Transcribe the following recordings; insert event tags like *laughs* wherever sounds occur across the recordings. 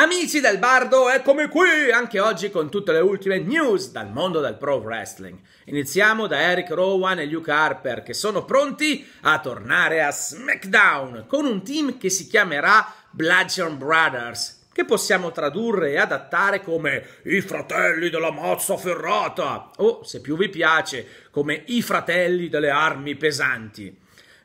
Amici del Bardo, eccomi qui anche oggi con tutte le ultime news dal mondo del pro wrestling. Iniziamo da Eric Rowan e Luke Harper che sono pronti a tornare a SmackDown con un team che si chiamerà Bludgeon Brothers, che possiamo tradurre e adattare come i fratelli della mazza ferrata o, se più vi piace, come i fratelli delle armi pesanti.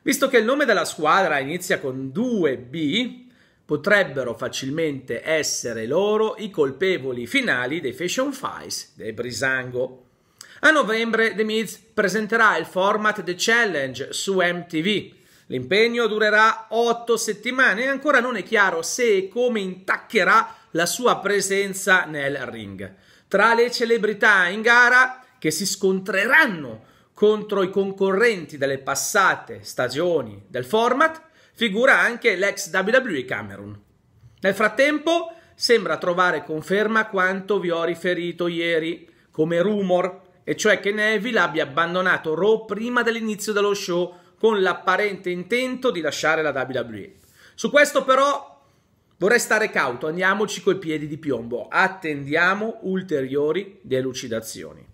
Visto che il nome della squadra inizia con 2B, potrebbero facilmente essere loro i colpevoli finali dei fashion Files dei Brisango. A novembre The Miz presenterà il format The Challenge su MTV. L'impegno durerà 8 settimane e ancora non è chiaro se e come intaccherà la sua presenza nel ring. Tra le celebrità in gara che si scontreranno contro i concorrenti delle passate stagioni del format, figura anche l'ex WWE Cameron. Nel frattempo sembra trovare conferma quanto vi ho riferito ieri come rumor, e cioè che Neville abbia abbandonato Raw prima dell'inizio dello show con l'apparente intento di lasciare la WWE. Su questo però vorrei stare cauto, andiamoci coi piedi di piombo, attendiamo ulteriori delucidazioni.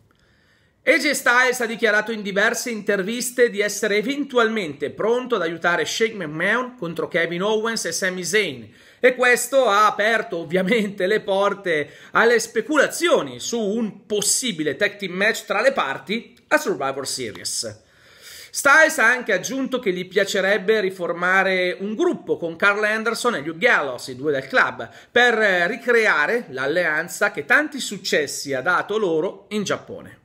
AJ Styles ha dichiarato in diverse interviste di essere eventualmente pronto ad aiutare Shane McMahon contro Kevin Owens e Sami Zayn e questo ha aperto ovviamente le porte alle speculazioni su un possibile tag team match tra le parti a Survivor Series. Styles ha anche aggiunto che gli piacerebbe riformare un gruppo con Carl Anderson e Luke Gallows, i due del club, per ricreare l'alleanza che tanti successi ha dato loro in Giappone.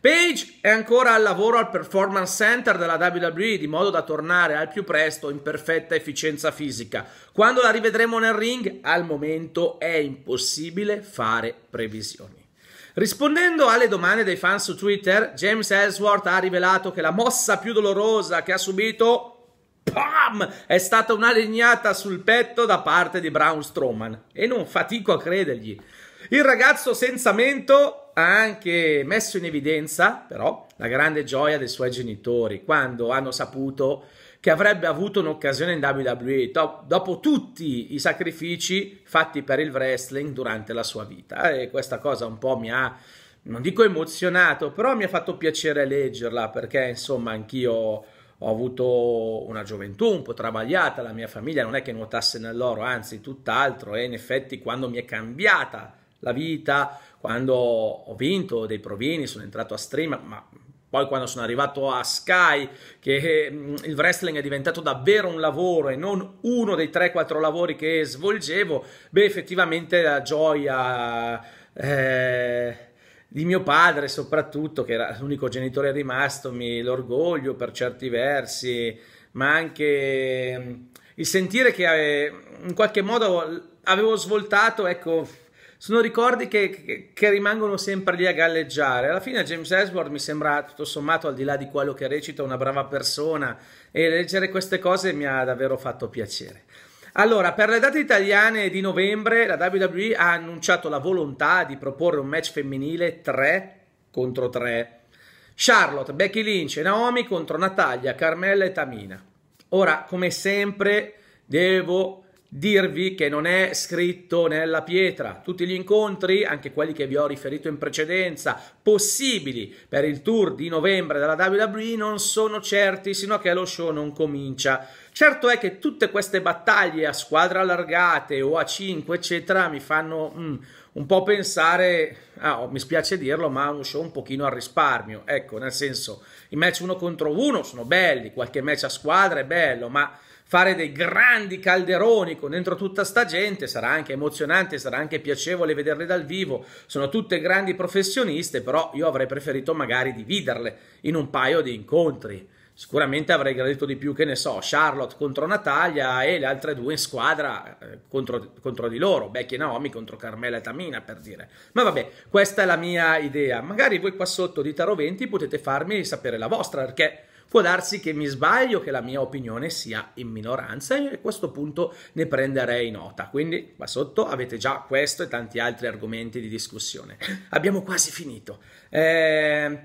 Page è ancora al lavoro al Performance Center della WWE di modo da tornare al più presto in perfetta efficienza fisica. Quando la rivedremo nel ring, al momento è impossibile fare previsioni. Rispondendo alle domande dei fan su Twitter, James Ellsworth ha rivelato che la mossa più dolorosa che ha subito Pam! È stata una legnata sul petto da parte di Braun Strowman. E non fatico a credergli. Il ragazzo senza mento ha anche messo in evidenza però la grande gioia dei suoi genitori quando hanno saputo che avrebbe avuto un'occasione in WWE dopo tutti i sacrifici fatti per il wrestling durante la sua vita e questa cosa un po' mi ha non dico emozionato, però mi ha fatto piacere leggerla perché insomma anch'io ho avuto una gioventù un po' travagliata, la mia famiglia non è che nuotasse nell'oro, anzi tutt'altro e in effetti quando mi è cambiata la vita, quando ho vinto dei provini, sono entrato a stream, ma poi quando sono arrivato a Sky, che mm, il wrestling è diventato davvero un lavoro e non uno dei 3-4 lavori che svolgevo, beh effettivamente la gioia eh, di mio padre soprattutto, che era l'unico genitore rimasto, mi, l'orgoglio per certi versi, ma anche mm, il sentire che eh, in qualche modo avevo svoltato, ecco sono ricordi che, che, rimangono sempre lì a galleggiare. Alla fine James Ellsworth mi sembra tutto sommato, al di là di quello che recita, una brava persona e leggere queste cose mi ha davvero fatto piacere. Allora, per le date italiane di novembre la WWE ha annunciato la volontà di proporre un match femminile 3 contro 3. Charlotte, Becky Lynch e Naomi contro Natalia, Carmella e Tamina. Ora, come sempre, devo dirvi che non è scritto nella pietra. Tutti gli incontri, anche quelli che vi ho riferito in precedenza, possibili per il tour di novembre della WWE non sono certi sino a che lo show non comincia. Certo è che tutte queste battaglie a squadre allargate o a 5 eccetera mi fanno mm, un po' pensare, ah, oh, mi spiace dirlo, ma uno show un pochino al risparmio. Ecco, nel senso, i match uno contro uno sono belli, qualche match a squadra è bello, ma fare dei grandi calderoni con dentro tutta sta gente, sarà anche emozionante, sarà anche piacevole vederle dal vivo, sono tutte grandi professioniste, però io avrei preferito magari dividerle in un paio di incontri. Sicuramente avrei gradito di più, che ne so, Charlotte contro Natalia e le altre due in squadra eh, contro, contro, di loro, Becky e Naomi contro Carmela e Tamina per dire. Ma vabbè, questa è la mia idea. Magari voi qua sotto di Taro 20 potete farmi sapere la vostra perché Può darsi che mi sbaglio, che la mia opinione sia in minoranza e a questo punto ne prenderei nota. Quindi qua sotto avete già questo e tanti altri argomenti di discussione. *laughs* Abbiamo quasi finito. Eh,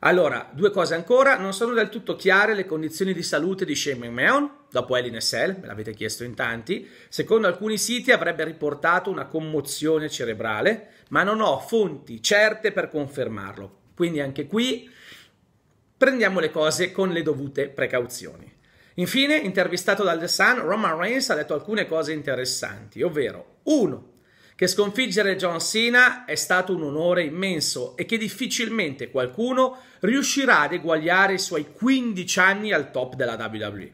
allora, due cose ancora. Non sono del tutto chiare le condizioni di salute di Shane Meon dopo Elin SL, me l'avete chiesto in tanti. Secondo alcuni siti avrebbe riportato una commozione cerebrale, ma non ho fonti certe per confermarlo. Quindi anche qui Prendiamo le cose con le dovute precauzioni. Infine, intervistato dal The Sun, Roman Reigns ha detto alcune cose interessanti, ovvero 1. Che sconfiggere John Cena è stato un onore immenso e che difficilmente qualcuno riuscirà ad eguagliare i suoi 15 anni al top della WWE.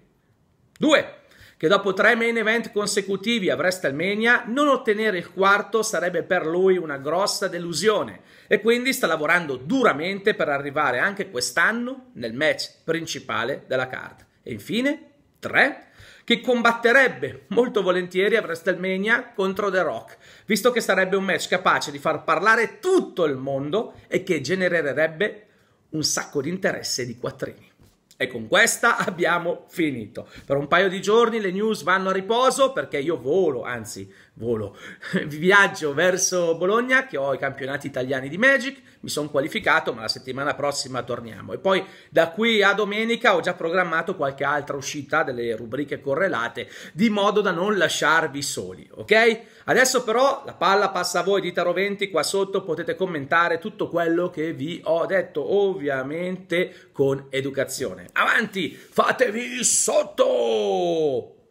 2 che dopo tre main event consecutivi a WrestleMania non ottenere il quarto sarebbe per lui una grossa delusione e quindi sta lavorando duramente per arrivare anche quest'anno nel match principale della card. E infine, 3 che combatterebbe molto volentieri a WrestleMania contro The Rock, visto che sarebbe un match capace di far parlare tutto il mondo e che genererebbe un sacco di interesse e di quattrini. E con questa *laughs* abbiamo finito. Per un paio di giorni le news vanno a riposo perché io volo, anzi volo, *laughs* viaggio verso Bologna che ho i campionati italiani di Magic, mi sono qualificato ma la settimana prossima torniamo. E poi da qui a domenica ho già programmato qualche altra uscita delle rubriche correlate di modo da non lasciarvi soli, ok? Adesso però la palla passa a voi di Taro qua sotto, potete commentare tutto quello che vi ho detto, ovviamente con educazione. Avanti, fatevi sotto!